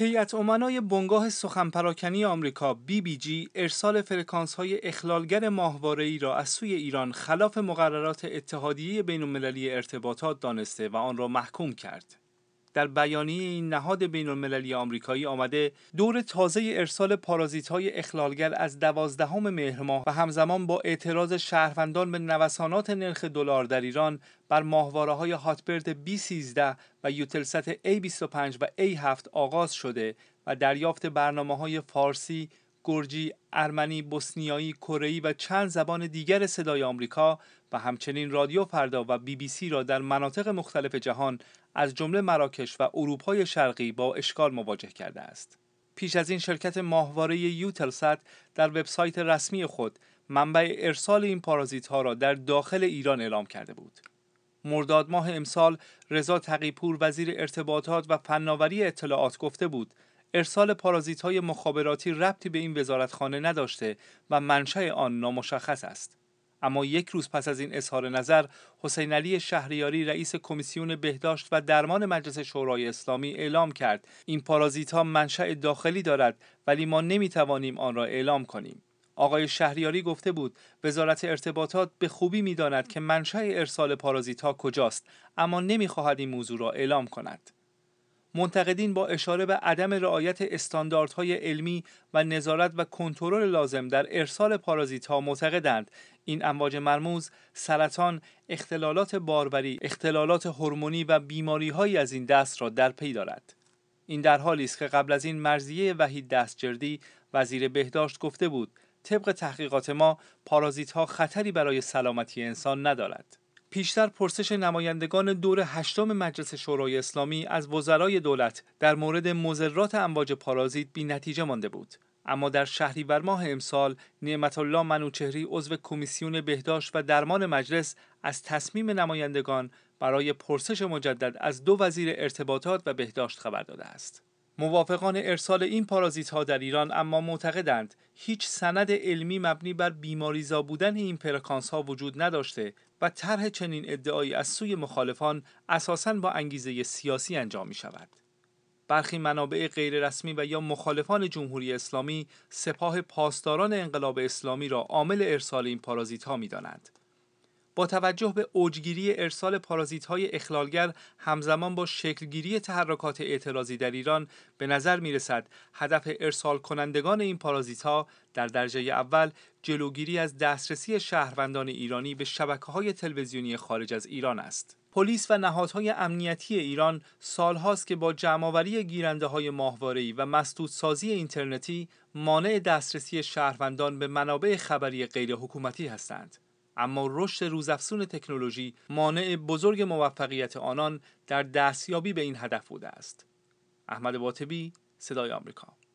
هیئت امنای بنگاه سخنپراکنی آمریکا بی, بی جی ارسال فرکانس های اخلالگر ماهواره ای را از سوی ایران خلاف مقررات اتحادیه بین المللی ارتباطات دانسته و آن را محکوم کرد. در بیانیه این نهاد بین المللی آمریکایی آمده دور تازه ارسال پارازیت های اخلالگر از دوازدهم مهر ماه و همزمان با اعتراض شهروندان به نوسانات نرخ دلار در ایران بر ماهواره های هاتبرد B13 و یوتلست A25 و A7 آغاز شده و دریافت برنامه های فارسی، گرجی، ارمنی، بوسنیایی، کره‌ای و چند زبان دیگر صدای آمریکا و همچنین رادیو فردا و بی بی سی را در مناطق مختلف جهان از جمله مراکش و اروپای شرقی با اشکال مواجه کرده است. پیش از این شرکت ماهواره یوتلسات در وبسایت رسمی خود منبع ارسال این پارازیت ها را در داخل ایران اعلام کرده بود. مرداد ماه امسال رضا تقیپور وزیر ارتباطات و فناوری اطلاعات گفته بود ارسال پارازیت های مخابراتی ربطی به این وزارتخانه نداشته و منشأ آن نامشخص است. اما یک روز پس از این اظهار نظر حسین علی شهریاری رئیس کمیسیون بهداشت و درمان مجلس شورای اسلامی اعلام کرد این پارازیت ها منشأ داخلی دارد ولی ما نمی آن را اعلام کنیم آقای شهریاری گفته بود وزارت ارتباطات به خوبی میداند که منشأ ارسال پارازیت ها کجاست اما نمیخواهد این موضوع را اعلام کند منتقدین با اشاره به عدم رعایت استانداردهای علمی و نظارت و کنترل لازم در ارسال پارازیت ها معتقدند این امواج مرموز سرطان اختلالات باروری اختلالات هورمونی و بیماری های از این دست را در پی دارد این در حالی است که قبل از این مرزیه وحید دستجردی وزیر بهداشت گفته بود طبق تحقیقات ما پارازیت ها خطری برای سلامتی انسان ندارد پیشتر پرسش نمایندگان دور هشتم مجلس شورای اسلامی از وزرای دولت در مورد مزرات امواج پارازیت بی نتیجه مانده بود اما در شهریور ماه امسال نعمت الله منوچهری عضو کمیسیون بهداشت و درمان مجلس از تصمیم نمایندگان برای پرسش مجدد از دو وزیر ارتباطات و بهداشت خبر داده است موافقان ارسال این پارازیت ها در ایران اما معتقدند هیچ سند علمی مبنی بر بیماریزا بودن این پرکانس ها وجود نداشته و طرح چنین ادعایی از سوی مخالفان اساساً با انگیزه سیاسی انجام می شود. برخی منابع غیررسمی و یا مخالفان جمهوری اسلامی سپاه پاسداران انقلاب اسلامی را عامل ارسال این پارازیت ها می دانند. با توجه به اوجگیری ارسال پارازیت های اخلالگر همزمان با شکلگیری تحرکات اعتراضی در ایران به نظر می رسد هدف ارسال کنندگان این پارازیت ها در درجه اول جلوگیری از دسترسی شهروندان ایرانی به شبکه های تلویزیونی خارج از ایران است. پلیس و نهادهای امنیتی ایران سالهاست که با جمعآوری گیرنده های ماهواره و مسدودسازی اینترنتی مانع دسترسی شهروندان به منابع خبری حکومتی هستند. اما رشد روزافزون تکنولوژی مانع بزرگ موفقیت آنان در دستیابی به این هدف بوده است. احمد باطبی صدای آمریکا